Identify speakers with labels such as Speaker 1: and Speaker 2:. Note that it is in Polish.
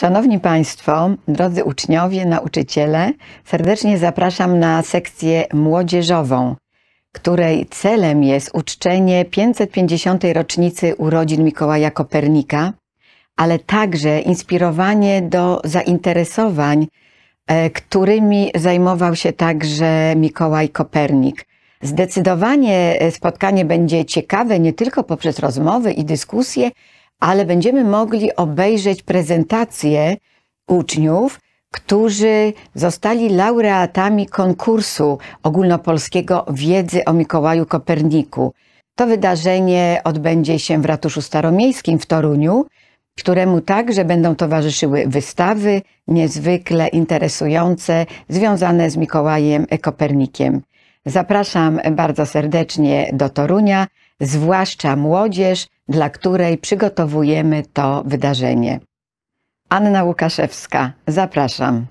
Speaker 1: Szanowni Państwo, drodzy uczniowie, nauczyciele, serdecznie zapraszam na sekcję młodzieżową, której celem jest uczczenie 550. rocznicy urodzin Mikołaja Kopernika, ale także inspirowanie do zainteresowań, e, którymi zajmował się także Mikołaj Kopernik. Zdecydowanie e, spotkanie będzie ciekawe nie tylko poprzez rozmowy i dyskusje, ale będziemy mogli obejrzeć prezentacje uczniów, którzy zostali laureatami konkursu ogólnopolskiego wiedzy o Mikołaju Koperniku. To wydarzenie odbędzie się w Ratuszu Staromiejskim w Toruniu, któremu także będą towarzyszyły wystawy niezwykle interesujące związane z Mikołajem Kopernikiem. Zapraszam bardzo serdecznie do Torunia zwłaszcza młodzież, dla której przygotowujemy to wydarzenie. Anna Łukaszewska, zapraszam.